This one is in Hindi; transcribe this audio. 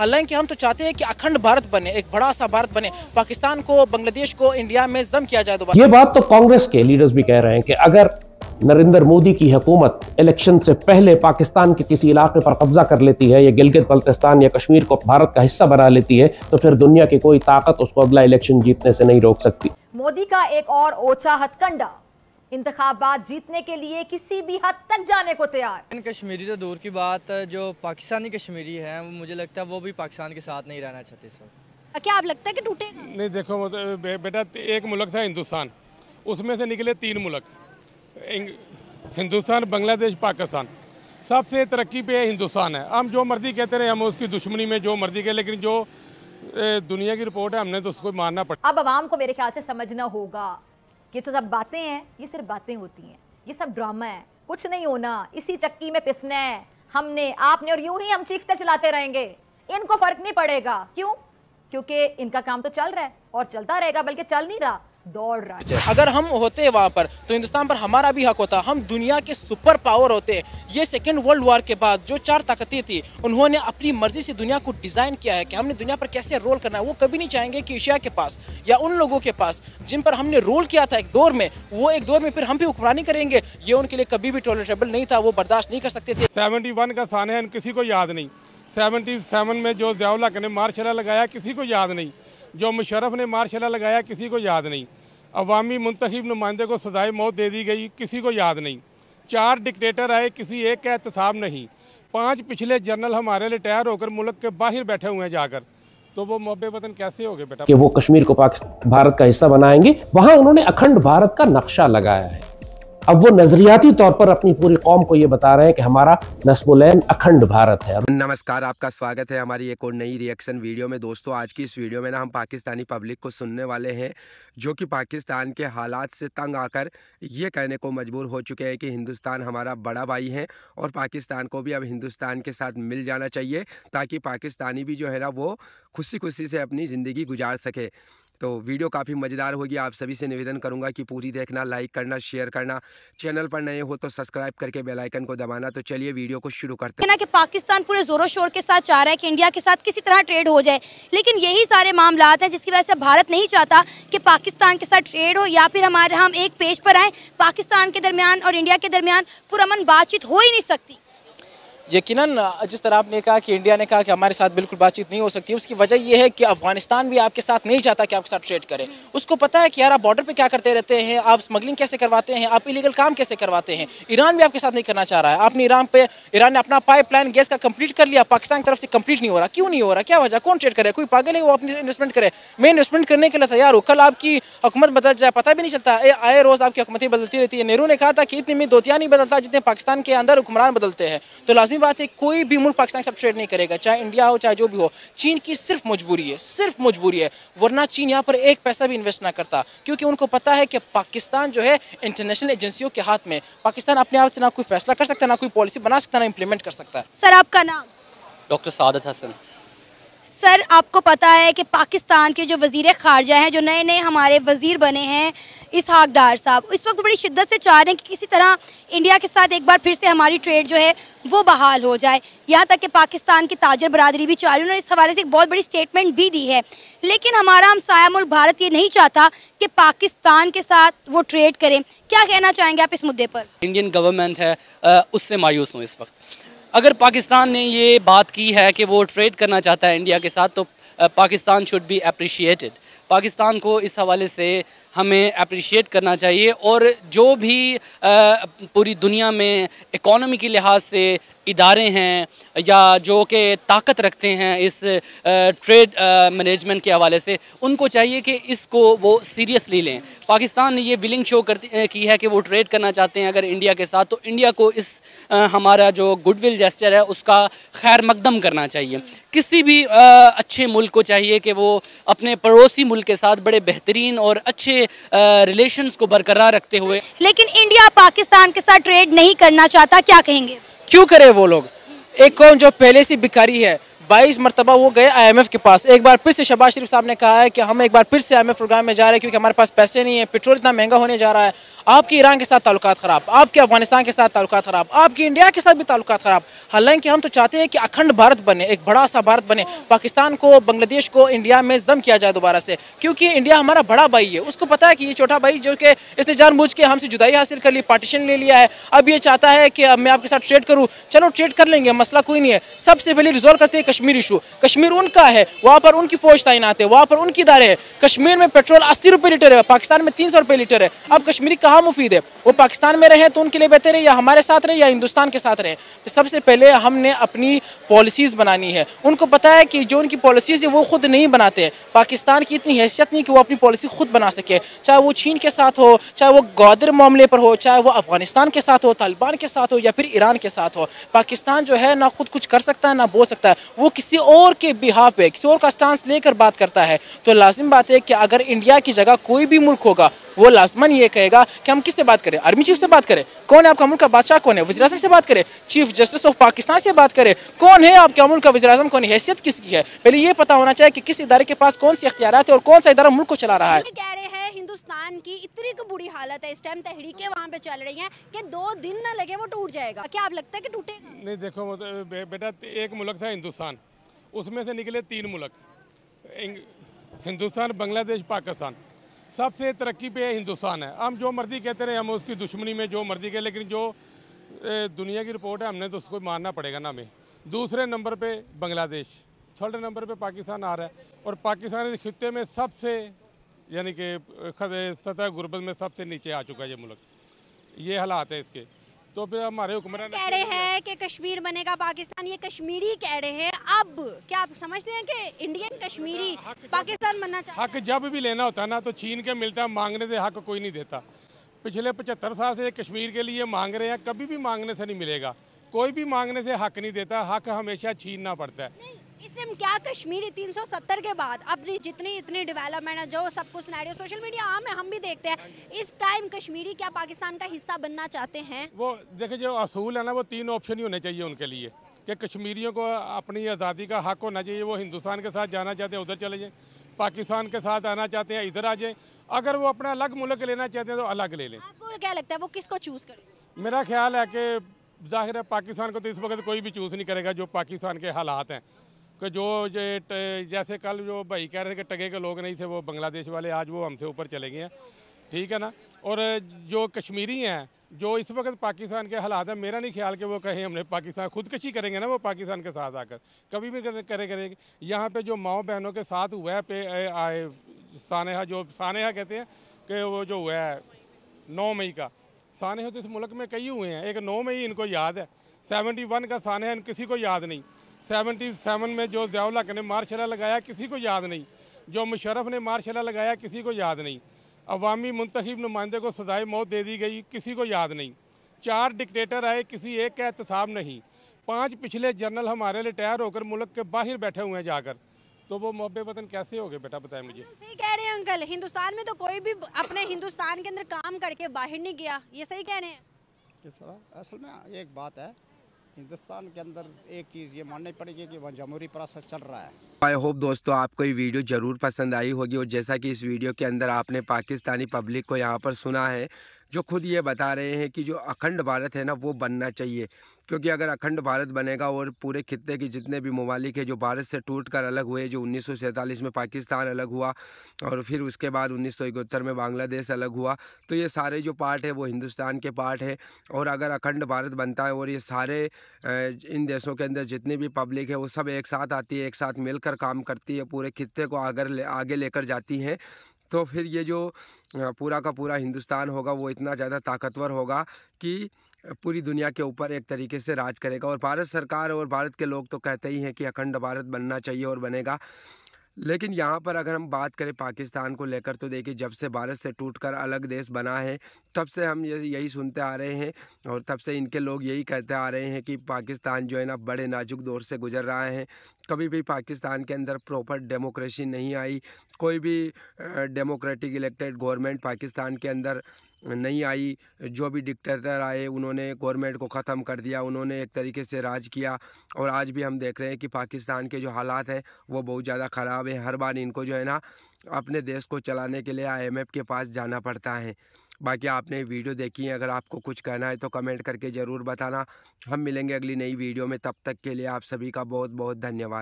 हालांकि हम तो चाहते हैं कि अखंड भारत बने एक बड़ा सा भारत बने पाकिस्तान को बांग्लादेश को इंडिया में जम किया जाए दोबारा ये बात तो कांग्रेस के लीडर्स भी कह रहे हैं कि अगर नरेंद्र मोदी की हुकूमत इलेक्शन से पहले पाकिस्तान के किसी इलाके पर कब्जा कर लेती है या गिलगित बल्तिस्तान या कश्मीर को भारत का हिस्सा बना लेती है तो फिर दुनिया की कोई ताकत उसको अगला इलेक्शन जीतने से नहीं रोक सकती मोदी का एक और ओछा हथकंडा इंतबात जीतने के लिए किसी भी हद तक जाने को तैयार कश्मीरी तो दूर की बात जो पाकिस्तानी कश्मीरी है मुझे लगता है वो भी पाकिस्तान के साथ नहीं रहना चाहते सर क्या आप लगता है कि टूटे नहीं देखो तो, बे, बेटा एक मुल्क था हिंदुस्तान उसमें से निकले तीन मुल्क हिंदुस्तान बांग्लादेश पाकिस्तान सबसे तरक्की पे हिंदुस्तान है हम जो मर्जी कहते रहे हम उसकी दुश्मनी में जो मर्जी के लेकिन जो दुनिया की रिपोर्ट है हमने तो उसको मानना पड़ा अब आवाम को मेरे ख्याल से समझना होगा ये सब बातें हैं ये सिर्फ बातें होती हैं ये सब ड्रामा है कुछ नहीं होना इसी चक्की में पिसना है हमने आपने और यूं ही हम चीखते चलाते रहेंगे इनको फर्क नहीं पड़ेगा क्यों क्योंकि इनका काम तो चल रहा है और चलता रहेगा बल्कि चल नहीं रहा दौड़ रहा है अगर हम होते वहाँ पर तो हिंदुस्तान पर हमारा भी हक होता हम दुनिया के सुपर पावर होते ये सेकेंड वर्ल्ड वॉर के बाद जो चार ताकतें थी उन्होंने अपनी मर्जी से दुनिया को डिज़ाइन किया है कि हमने दुनिया पर कैसे रोल करना है वो कभी नहीं चाहेंगे कि एशिया के पास या उन लोगों के पास जिन पर हमने रोल किया था एक दौर में वो एक दौर में फिर हम भी हुक्मरानी करेंगे ये उनके लिए कभी भी टॉलरेबल नहीं था वो बर्दाश्त नहीं कर सकते थे सेवेंटी का सान किसी को याद नहीं सेवेंटी में जो जयाउल्ला ने मार्शला लगाया किसी को याद नहीं जो मुशरफ ने मार्शाला लगाया किसी को याद नहीं अवामी मुंतब नुमाइंदे को सजाए मौत दे दी गई किसी को याद नहीं चार डिक्टेटर आए किसी एक का एहतसाब नहीं पांच पिछले जनरल हमारे रिटायर होकर मुल्क के बाहर बैठे हुए हैं जाकर तो वो मोहब्बे वतन कैसे हो गए बेटा कि वो कश्मीर को पाकिस्तान भारत का हिस्सा बनाएंगे वहाँ उन्होंने अखंड भारत का नक्शा लगाया है अब वो नजरियाती तौर पर अपनी पूरी कौम को ये बता रहे हैं कि हमारा नस्बुलैन अखंड भारत है नमस्कार आपका स्वागत है हमारी एक और नई रिएक्शन वीडियो में दोस्तों आज की इस वीडियो में ना हम पाकिस्तानी पब्लिक को सुनने वाले हैं जो कि पाकिस्तान के हालात से तंग आकर ये कहने को मजबूर हो चुके हैं कि हिंदुस्तान हमारा बड़ा भाई है और पाकिस्तान को भी अब हिंदुस्तान के साथ मिल जाना चाहिए ताकि पाकिस्तानी भी जो है ना वो खुशी खुशी से अपनी ज़िंदगी गुजार सके तो वीडियो काफ़ी मज़ेदार होगी आप सभी से निवेदन करूंगा कि पूरी देखना लाइक करना शेयर करना चैनल पर नए हो तो सब्सक्राइब करके बेल आइकन को दबाना तो चलिए वीडियो को शुरू करते हैं कि पाकिस्तान पूरे जोरों शोर के साथ चाह रहा है कि इंडिया के साथ किसी तरह ट्रेड हो जाए लेकिन यही सारे मामला हैं जिसकी वजह से भारत नहीं चाहता कि पाकिस्तान के साथ ट्रेड हो या फिर हमारे हम एक पेज पर आए पाकिस्तान के दरमियान और इंडिया के दरमियान पुरमन बातचीत हो ही नहीं सकती यकीनन जिस तरह आपने कहा कि इंडिया ने कहा कि हमारे साथ बिल्कुल बातचीत नहीं हो सकती उसकी वजह यह है कि अफगानिस्तान भी आपके साथ नहीं चाहता कि आपके साथ ट्रेड करे उसको पता है कि यार आप बॉर्डर पे क्या करते रहते हैं आप स्मगलिंग कैसे करवाते हैं आप इलीगल काम कैसे करवाते हैं ईरान भी आपके साथ नहीं करना चाह रहा है आपने ईरान पे ईरान ने अपना पाइप गैस का कंप्लीट कर लिया पाकिस्तान की तरफ से कंप्लीट नहीं हो रहा क्यों नहीं हो रहा क्या वजह कौन ट्रेड करे कोई पागल है वो अपनी इन्वेस्टमेंट करे मैं इन्वेस्टमेंट करने के लिए तैयार हूँ कल आपकी हुकूमत बदल जाए पता भी नहीं चलता आए रोज़ आपकी ही बदलती रहती है नेहरू ने कहा था कि इतनी में दोतिया नहीं बदलता जितने पाकिस्तान के अंदर हुक्मरान बदलते हैं तो लाजमी बात है कोई भी मुल्क पाकिस्तान के साथ ट्रेड नहीं करेगा चाहे इंडिया हो चाहे जो भी हो चीन की सिर्फ मजबूरी है सिर्फ मजबूरी है वरना चीन यहाँ पर एक पैसा भी इन्वेस्ट ना करता क्योंकि उनको पता है कि पाकिस्तान जो है इंटरनेशनल एजेंसियों के हाथ में पाकिस्तान अपने आप से ना कोई फैसला कर सकता है ना कोई पॉलिसी बना सकता ना इम्प्लीमेंट कर सकता है सर आपका नाम डॉक्टर सादत हसन सर आपको पता है कि पाकिस्तान के जो वजीर खारजा हैं जो नए नए हमारे वजीर बने हैं इस डार साहब इस वक्त बड़ी शिद्दत से चाह रहे हैं कि किसी तरह इंडिया के साथ एक बार फिर से हमारी ट्रेड जो है वो बहाल हो जाए यहाँ तक कि पाकिस्तान की ताजर बरदरी भी चाह रही उन्होंने इस हवाले से एक बहुत बड़ी स्टेटमेंट भी दी है लेकिन हमारा हम साया मुल्क भारत ये नहीं चाहता कि पाकिस्तान के साथ वो ट्रेड करें क्या कहना चाहेंगे आप इस मुद्दे पर इंडियन गवर्नमेंट है उससे मायूस हूँ इस वक्त अगर पाकिस्तान ने ये बात की है कि वो ट्रेड करना चाहता है इंडिया के साथ तो Pakistan should be appreciated Pakistan को इस हवाले से हमें अप्रिशिएट करना चाहिए और जो भी पूरी दुनिया में इकोनॉमी के लिहाज से इदारे हैं या जो कि ताकत रखते हैं इस ट्रेड मैनेजमेंट के हवाले से उनको चाहिए कि इसको वो सीरियसली लें पाकिस्तान ने ये विलिंग शो करती की है कि वो ट्रेड करना चाहते हैं अगर इंडिया के साथ तो इंडिया को इस हमारा जो गुडविल जेस्टर है उसका खैर मकदम करना चाहिए किसी भी अच्छे मुल्क को चाहिए कि वो अपने पड़ोसी मुल्क के साथ बड़े बेहतरीन और अच्छे रिलेशन को बरकरार रखते हुए लेकिन इंडिया पाकिस्तान के साथ ट्रेड नहीं करना चाहता क्या कहेंगे क्यों करे वो लोग एक कौन जो पहले से भिखारी है बाईस मरतबा वो गए आईएमएफ के पास एक बार फिर से शबाज शरीफ साहब ने कहा है कि हम एक बार फिर से आईएमएफ प्रोग्राम में जा रहे हैं क्योंकि हमारे पास पैसे नहीं है पेट्रोल इतना महंगा होने जा रहा है आपके ईरान के साथ ताल्लुक ख़राब आपके अफगानिस्तान के साथ ताल्लुक ख़राब आपके इंडिया के साथ भी ताल्लुक ख़राब हालांकि हम तो चाहते हैं कि अखंड भारत बने एक बड़ा सा भारत बने पाकिस्तान को बांग्लादेश को इंडिया में जम किया जाए दोबारा से क्योंकि इंडिया हमारा बड़ा भाई है उसको पता है कि ये छोटा भाई जो कि इसने जानबूझ के हमसे जुदाई हासिल कर ली पार्टीशन ले लिया है अब ये चाहता है कि मैं आपके साथ ट्रेड करूँ चलो ट्रेड कर लेंगे मसला कोई नहीं है सबसे पहले रिजॉल्व करते हैं कश्मीर इशू कश्मीर उनका है वहाँ पर उनकी फौज तैनात है वहाँ पर उनकी इदारे है कश्मीर में पेट्रोल अस्सी रुपये लीटर है पाकिस्तान में तीन सौ रुपये लीटर है अब कश्मीरी कहाँ मुफीद है वो पाकिस्तान में रहे तो उनके लिए बेहतर है या हमारे साथ रहे या हिंदुस्तान के साथ रहे तो सबसे पहले हमने अपनी पॉलिसीज़ बनानी है उनको पता है कि जो उनकी पॉलिसीज़ है वो खुद नहीं बनाते हैं पाकिस्तान की इतनी हैसियत नहीं कि वो अपनी पॉलिसी खुद बना सके चाहे वो चीन के साथ हो चाहे वो गदर मामले पर हो चाहे वो अफगानिस्तान के साथ हो तालिबान के साथ हो या फिर ईरान के साथ हो पाकिस्तान जो है ना खुद कुछ कर सकता है ना बोल सकता है वो किसी और के बिहा पे किसी और का स्टांस लेकर बात करता है तो लाजिम बात है कि अगर इंडिया की जगह कोई भी मुल्क होगा वो लाजमन ये कहेगा कि हम किससे बात करें आर्मी चीफ से बात करें कौन है आपका मुल्क का बादशाह कौन है वजी से बात करें चीफ जस्टिस ऑफ पाकिस्तान से बात करें कौन है आपका मुल्क का वजी कौन है हैसियत किसकी है पहले ये पता होना चाहिए कि किस इदारे के पास कौन से अख्तियार है और कौन सा इदारा मुल्क को चला रहा है हिंदुस्तान की इतनी बुरी हालत है इस टाइम तहरीके वहाँ पे चल रही हैं कि दो दिन ना लगे वो टूट जाएगा क्या आप लगता है कि टूटे नहीं देखो तो, बे, बेटा एक मुल्क था हिंदुस्तान उसमें से निकले तीन मुल्क हिंदुस्तान बांग्लादेश पाकिस्तान सबसे तरक्की पे हिंदुस्तान है हम जो मर्जी कहते रहे हम उसकी दुश्मनी में जो मर्जी कहे लेकिन जो दुनिया की रिपोर्ट है हमने तो उसको मानना पड़ेगा ना हमें दूसरे नंबर पे बांग्लादेश थर्ड नंबर पे पाकिस्तान आ रहा है और पाकिस्तान इस खत्े में सबसे यानी कि सतह गुर्बत में सबसे नीचे आ चुका है ये मुल्क ये हालात है इसके तो फिर हमारे हुक्मरान कह रहे हैं कि कश्मीर बनेगा पाकिस्तान ये कश्मीरी कह रहे हैं अब क्या आप समझते हैं कि इंडियन कश्मीरी पाकिस्तान बनना चाहिए हक जब भी लेना होता है ना तो छीन के मिलता है मांगने से हक कोई नहीं देता पिछले पचहत्तर साल से कश्मीर के लिए मांग रहे हैं कभी भी मांगने से नहीं मिलेगा कोई भी मांगने से हक नहीं देता हक हमेशा छीनना पड़ता है सिर्फ क्या कश्मीरी 370 के बाद अपनी जितनी इतनी डेवलपमेंट है जो सब कुछ सुनारियो सोशल मीडिया आम है हम भी देखते हैं इस टाइम कश्मीरी क्या पाकिस्तान का हिस्सा बनना चाहते हैं वो देखिए जो असूल है ना वो तीन ऑप्शन ही होने चाहिए उनके लिए कि कश्मीरियों को अपनी आज़ादी का हक होना चाहिए वो हिंदुस्तान के साथ जाना चाहते हैं उधर चले जाएँ पाकिस्तान के साथ आना चाहते हैं इधर आ जाएँ अगर वो अपना अलग मुल्क लेना चाहते हैं तो अलग ले लें आपको क्या लगता है वो किसको चूज़ करें मेरा ख्याल है कि जाहिर है पाकिस्तान को तो इस वक्त कोई भी चूज़ नहीं करेगा जो पाकिस्तान के हालात हैं कि जो जैसे कल जो भाई कह रहे थे कि टगे के लोग नहीं थे वो बांग्लादेश वाले आज वो हमसे ऊपर चले गए हैं ठीक है ना और जो कश्मीरी हैं जो इस वक्त पाकिस्तान के हालात हैं मेरा नहीं ख्याल कि वो कहें हमने पाकिस्तान खुदकशी करेंगे ना वो पाकिस्तान के साथ आकर कभी भी करे करेंगे यहाँ पे जो माओ बहनों के साथ हुआ है पे आए सानहा जो सानहा कहते हैं कि वो जो हुआ है नौ मई का सानहा तो इस मुल्क में कई हुए हैं एक नौ मई इनको याद है सेवेंटी वन का सानहा किसी को याद नहीं सेवन में जो जयाउलक ने मार्शला लगाया किसी को याद नहीं जो मुशरफ ने मार्शला लगाया किसी को याद नहीं अवामी मंतखब नुमाइंदे को सजाए मौत दे दी गई किसी को याद नहीं चार डिक्टेटर आए किसी एक का एहतसाब नहीं पांच पिछले जनरल हमारे रिटायर होकर मुल्क के बाहर बैठे हुए हैं जाकर तो वो मोहब्बे वतन कैसे हो गए बेटा बताए मुझे सही कह रहे हैं अंकल हिंदुस्तान में तो कोई भी अपने हिंदुस्तान के अंदर काम करके बाहर नहीं गया ये सही कह रहे हैं असल में एक बात है हिंदुस्तान के अंदर एक चीज़ ये माननी पड़ेगी कि वहाँ जमहूरी प्रोसेस चल रहा है आई होप दोस्तों आपको ये वीडियो ज़रूर पसंद आई होगी और जैसा कि इस वीडियो के अंदर आपने पाकिस्तानी पब्लिक को यहाँ पर सुना है जो खुद ये बता रहे हैं कि जो अखंड भारत है ना वो बनना चाहिए क्योंकि अगर अखंड भारत बनेगा और पूरे खत्े के जितने भी ममालिक है जो भारत से टूट कर अलग हुए जो उन्नीस में पाकिस्तान अलग हुआ और फिर उसके बाद उन्नीस में बांग्लादेश अलग हुआ तो ये सारे जो पार्ट है वो हिंदुस्तान के पार्ट है और अगर अखंड भारत बनता है और ये सारे इन देशों के अंदर जितनी भी पब्लिक है वो सब एक साथ आती है एक साथ मिलकर काम करती है पूरे खत्े को आगर ले, आगे लेकर जाती हैं तो फिर ये जो पूरा का पूरा हिंदुस्तान होगा वो इतना ज़्यादा ताकतवर होगा कि पूरी दुनिया के ऊपर एक तरीके से राज करेगा और भारत सरकार और भारत के लोग तो कहते ही हैं कि अखंड भारत बनना चाहिए और बनेगा लेकिन यहाँ पर अगर हम बात करें पाकिस्तान को लेकर तो देखिए जब से भारत से टूटकर अलग देश बना है तब से हम ये यही सुनते आ रहे हैं और तब से इनके लोग यही कहते आ रहे हैं कि पाकिस्तान जो है ना बड़े नाजुक दौर से गुजर रहा है कभी भी पाकिस्तान के अंदर प्रॉपर डेमोक्रेसी नहीं आई कोई भी डेमोक्रेटिक इलेक्टेड गवर्नमेंट पाकिस्तान के अंदर नहीं आई जो भी डिक्टेटर आए उन्होंने गवर्नमेंट को ख़त्म कर दिया उन्होंने एक तरीके से राज किया और आज भी हम देख रहे हैं कि पाकिस्तान के जो हालात हैं वो बहुत ज़्यादा ख़राब हैं हर बार इनको जो है ना अपने देश को चलाने के लिए आई के पास जाना पड़ता है बाकी आपने वीडियो देखी है अगर आपको कुछ कहना है तो कमेंट करके ज़रूर बताना हम मिलेंगे अगली नई वीडियो में तब तक के लिए आप सभी का बहुत बहुत धन्यवाद